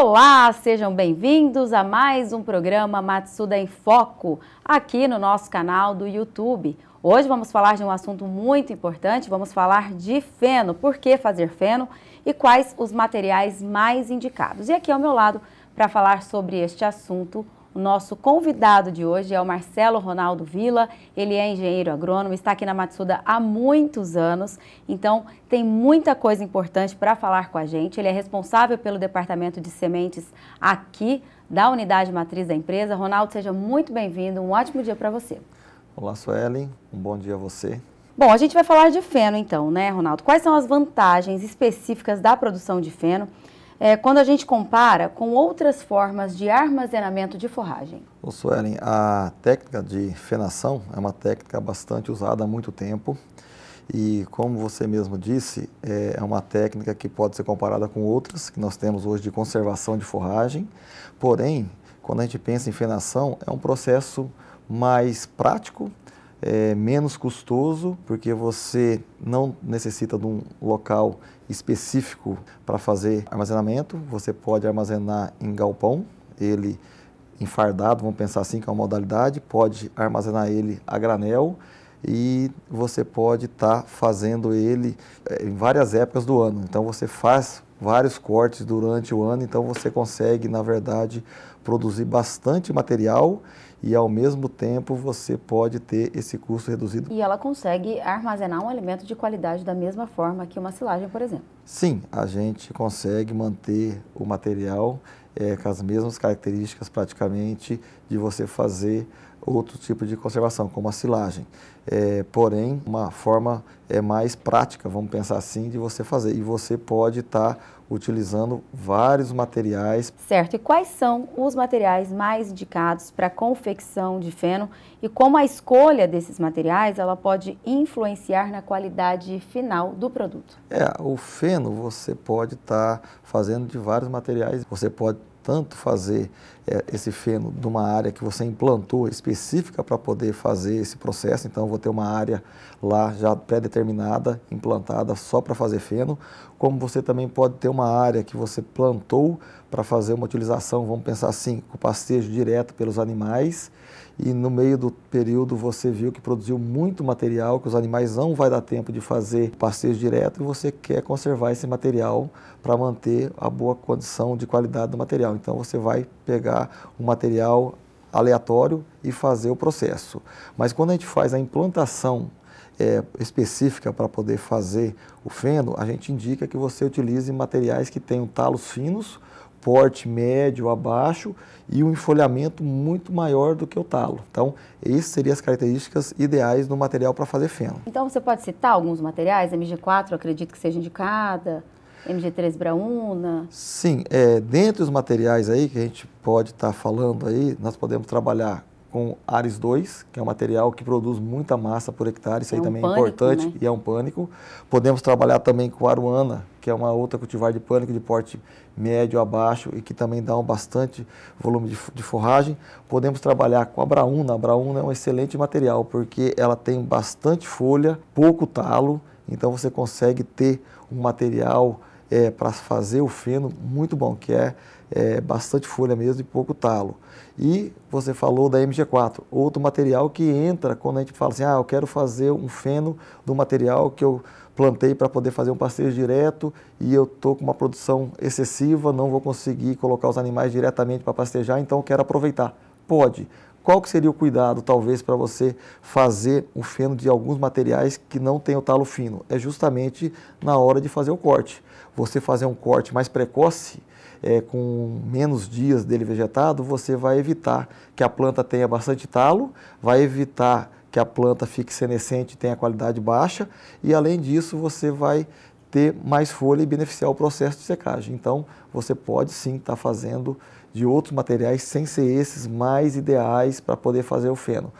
Olá, sejam bem-vindos a mais um programa Matsuda em Foco aqui no nosso canal do YouTube. Hoje vamos falar de um assunto muito importante, vamos falar de feno, por que fazer feno e quais os materiais mais indicados. E aqui ao meu lado para falar sobre este assunto, o nosso convidado de hoje é o Marcelo Ronaldo Vila, ele é engenheiro agrônomo, está aqui na Matsuda há muitos anos, então tem muita coisa importante para falar com a gente. Ele é responsável pelo departamento de sementes aqui da unidade matriz da empresa. Ronaldo, seja muito bem-vindo, um ótimo dia para você. Olá, Suelen, um bom dia a você. Bom, a gente vai falar de feno então, né, Ronaldo? Quais são as vantagens específicas da produção de feno é, quando a gente compara com outras formas de armazenamento de forragem? Ô Suelen, a técnica de fenação é uma técnica bastante usada há muito tempo e, como você mesmo disse, é, é uma técnica que pode ser comparada com outras que nós temos hoje de conservação de forragem, porém, quando a gente pensa em fenação, é um processo mais prático, é, menos custoso, porque você não necessita de um local específico para fazer armazenamento, você pode armazenar em galpão, ele enfardado, vamos pensar assim, que é uma modalidade, pode armazenar ele a granel e você pode estar tá fazendo ele é, em várias épocas do ano. Então você faz vários cortes durante o ano, então você consegue, na verdade, produzir bastante material e ao mesmo tempo você pode ter esse custo reduzido. E ela consegue armazenar um alimento de qualidade da mesma forma que uma silagem, por exemplo? Sim, a gente consegue manter o material é, com as mesmas características praticamente de você fazer outro tipo de conservação, como a silagem. É, porém, uma forma é mais prática, vamos pensar assim, de você fazer. E você pode estar tá utilizando vários materiais. Certo. E quais são os materiais mais indicados para confecção de feno e como a escolha desses materiais ela pode influenciar na qualidade final do produto? É, o feno você pode estar tá fazendo de vários materiais. Você pode tanto fazer é, esse feno de uma área que você implantou específica para poder fazer esse processo, então eu vou ter uma área lá já pré-determinada, implantada só para fazer feno, como você também pode ter uma área que você plantou para fazer uma utilização, vamos pensar assim, com pastejo direto pelos animais, e no meio do período você viu que produziu muito material, que os animais não vai dar tempo de fazer pastejo direto, e você quer conservar esse material para manter a boa condição de qualidade do material. Então você vai pegar pegar um material aleatório e fazer o processo. Mas quando a gente faz a implantação é, específica para poder fazer o feno, a gente indica que você utilize materiais que tenham talos finos, porte médio a baixo e um enfolhamento muito maior do que o talo. Então, essas seriam as características ideais do material para fazer feno. Então, você pode citar alguns materiais? MG4, acredito que seja indicada? MG3 Brauna? Sim, é, dentre os materiais aí que a gente pode estar tá falando aí, nós podemos trabalhar com Ares 2, que é um material que produz muita massa por hectare, isso é aí um também é pânico, é importante né? e é um pânico. Podemos trabalhar também com Aruana, que é uma outra cultivar de pânico de porte médio a baixo e que também dá um bastante volume de, de forragem. Podemos trabalhar com a Braúna, a Braúna é um excelente material porque ela tem bastante folha, pouco talo, então você consegue ter um material é, para fazer o feno, muito bom, que é, é, bastante folha mesmo e pouco talo. E você falou da MG4, outro material que entra quando a gente fala assim, ah, eu quero fazer um feno do material que eu plantei para poder fazer um pastejo direto e eu estou com uma produção excessiva, não vou conseguir colocar os animais diretamente para pastejar, então eu quero aproveitar. Pode, qual que seria o cuidado, talvez, para você fazer o feno de alguns materiais que não tem o talo fino? É justamente na hora de fazer o corte. Você fazer um corte mais precoce, é, com menos dias dele vegetado, você vai evitar que a planta tenha bastante talo, vai evitar que a planta fique senescente e tenha qualidade baixa, e além disso você vai ter mais folha e beneficiar o processo de secagem. Então, você pode sim estar tá fazendo de outros materiais sem ser esses mais ideais para poder fazer o feno.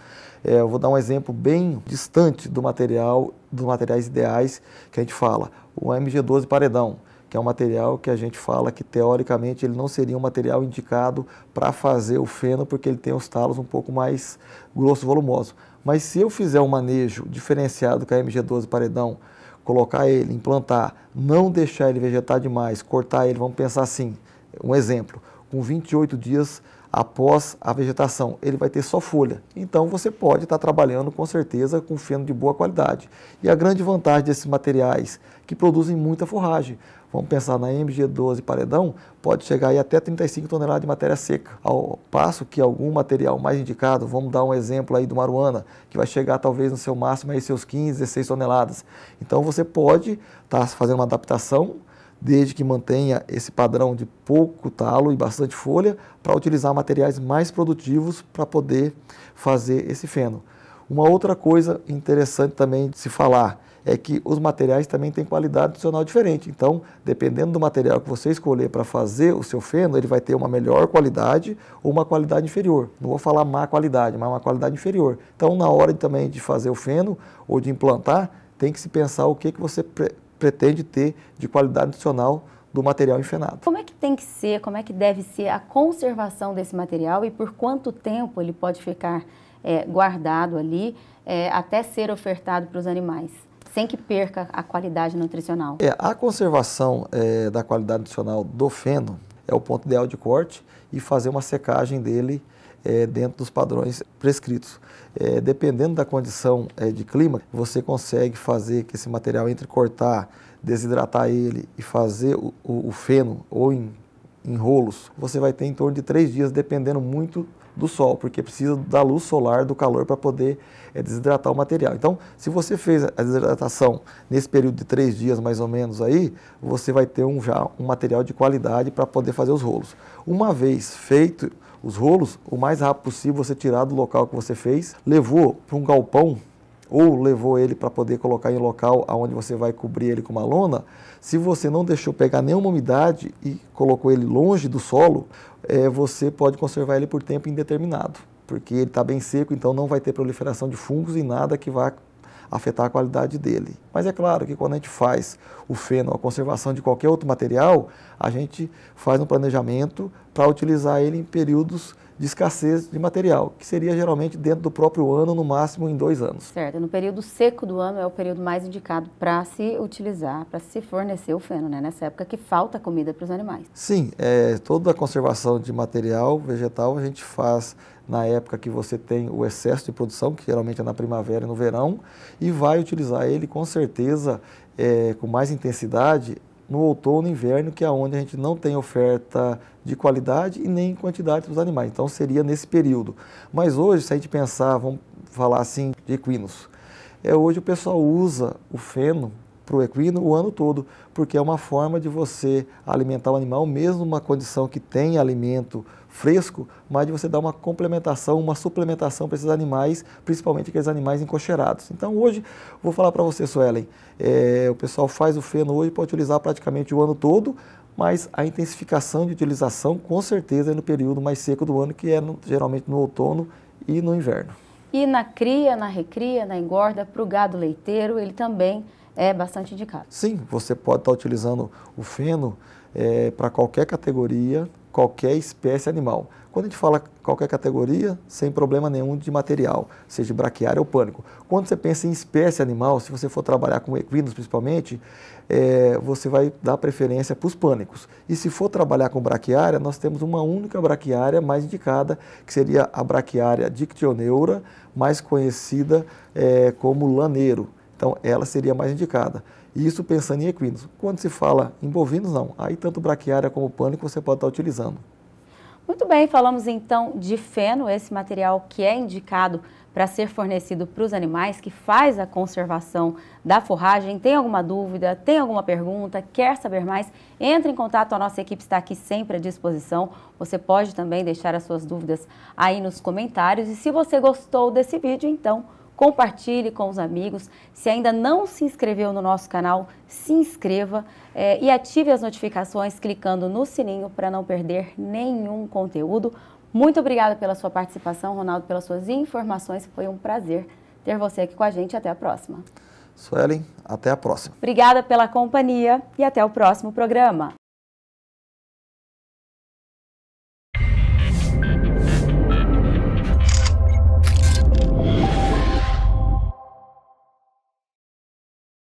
É, eu vou dar um exemplo bem distante do material, dos materiais ideais que a gente fala, o MG12 paredão, que é um material que a gente fala que teoricamente ele não seria um material indicado para fazer o feno porque ele tem os talos um pouco mais grosso, volumoso. Mas se eu fizer um manejo diferenciado com a MG12 paredão, colocar ele, implantar, não deixar ele vegetar demais, cortar ele, vamos pensar assim, um exemplo, com 28 dias após a vegetação, ele vai ter só folha. Então você pode estar trabalhando com certeza com feno de boa qualidade. E a grande vantagem desses materiais que produzem muita forragem. Vamos pensar na MG12 paredão, pode chegar aí até 35 toneladas de matéria seca. Ao passo que algum material mais indicado, vamos dar um exemplo aí do maruana, que vai chegar talvez no seu máximo aí seus 15, 16 toneladas. Então você pode estar fazendo uma adaptação desde que mantenha esse padrão de pouco talo e bastante folha, para utilizar materiais mais produtivos para poder fazer esse feno. Uma outra coisa interessante também de se falar é que os materiais também têm qualidade adicional diferente. Então, dependendo do material que você escolher para fazer o seu feno, ele vai ter uma melhor qualidade ou uma qualidade inferior. Não vou falar má qualidade, mas uma qualidade inferior. Então, na hora também de fazer o feno ou de implantar, tem que se pensar o que, que você pretende ter de qualidade adicional do material enfenado. Como é que tem que ser, como é que deve ser a conservação desse material e por quanto tempo ele pode ficar é, guardado ali é, até ser ofertado para os animais? sem que perca a qualidade nutricional. É, a conservação é, da qualidade nutricional do feno é o ponto ideal de corte e fazer uma secagem dele é, dentro dos padrões prescritos. É, dependendo da condição é, de clima, você consegue fazer que esse material entre cortar, desidratar ele e fazer o, o, o feno ou em, em rolos. Você vai ter em torno de três dias, dependendo muito do sol, porque precisa da luz solar, do calor para poder é, desidratar o material. Então, se você fez a desidratação nesse período de três dias mais ou menos aí, você vai ter um, já um material de qualidade para poder fazer os rolos. Uma vez feito os rolos, o mais rápido possível você tirar do local que você fez, levou para um galpão ou levou ele para poder colocar em local aonde você vai cobrir ele com uma lona, se você não deixou pegar nenhuma umidade e colocou ele longe do solo, é, você pode conservar ele por tempo indeterminado, porque ele está bem seco, então não vai ter proliferação de fungos e nada que vá afetar a qualidade dele. Mas é claro que quando a gente faz o feno, a conservação de qualquer outro material, a gente faz um planejamento para utilizar ele em períodos de escassez de material, que seria geralmente dentro do próprio ano, no máximo em dois anos. Certo, no período seco do ano é o período mais indicado para se utilizar, para se fornecer o feno, né? nessa época que falta comida para os animais. Sim, é, toda a conservação de material vegetal a gente faz na época que você tem o excesso de produção, que geralmente é na primavera e no verão, e vai utilizar ele com certeza é, com mais intensidade no outono e inverno, que é onde a gente não tem oferta de qualidade e nem quantidade para os animais. Então seria nesse período. Mas hoje, se a gente pensar, vamos falar assim de equinos, é, hoje o pessoal usa o feno para o equino o ano todo, porque é uma forma de você alimentar o animal, mesmo uma condição que tem alimento fresco, mas de você dar uma complementação, uma suplementação para esses animais, principalmente aqueles animais encocheirados. Então hoje, vou falar para você, Suelen, é, o pessoal faz o feno hoje para utilizar praticamente o ano todo, mas a intensificação de utilização com certeza é no período mais seco do ano, que é no, geralmente no outono e no inverno. E na cria, na recria, na engorda, para o gado leiteiro, ele também é bastante indicado. Sim, você pode estar utilizando o feno é, para qualquer categoria, qualquer espécie animal. Quando a gente fala qualquer categoria, sem problema nenhum de material, seja braquiária ou pânico. Quando você pensa em espécie animal, se você for trabalhar com equinos principalmente, é, você vai dar preferência para os pânicos. E se for trabalhar com braquiária, nós temos uma única braquiária mais indicada, que seria a braquiária dictioneura, mais conhecida é, como laneiro. Então, ela seria mais indicada. E isso pensando em equinos. Quando se fala em bovinos, não. Aí, tanto braquiária como pânico você pode estar utilizando. Muito bem, falamos então de feno, esse material que é indicado para ser fornecido para os animais, que faz a conservação da forragem. Tem alguma dúvida, tem alguma pergunta, quer saber mais? Entre em contato, a nossa equipe está aqui sempre à disposição. Você pode também deixar as suas dúvidas aí nos comentários. E se você gostou desse vídeo, então compartilhe com os amigos. Se ainda não se inscreveu no nosso canal, se inscreva é, e ative as notificações clicando no sininho para não perder nenhum conteúdo. Muito obrigada pela sua participação, Ronaldo, pelas suas informações. Foi um prazer ter você aqui com a gente. Até a próxima. Suelen, até a próxima. Obrigada pela companhia e até o próximo programa.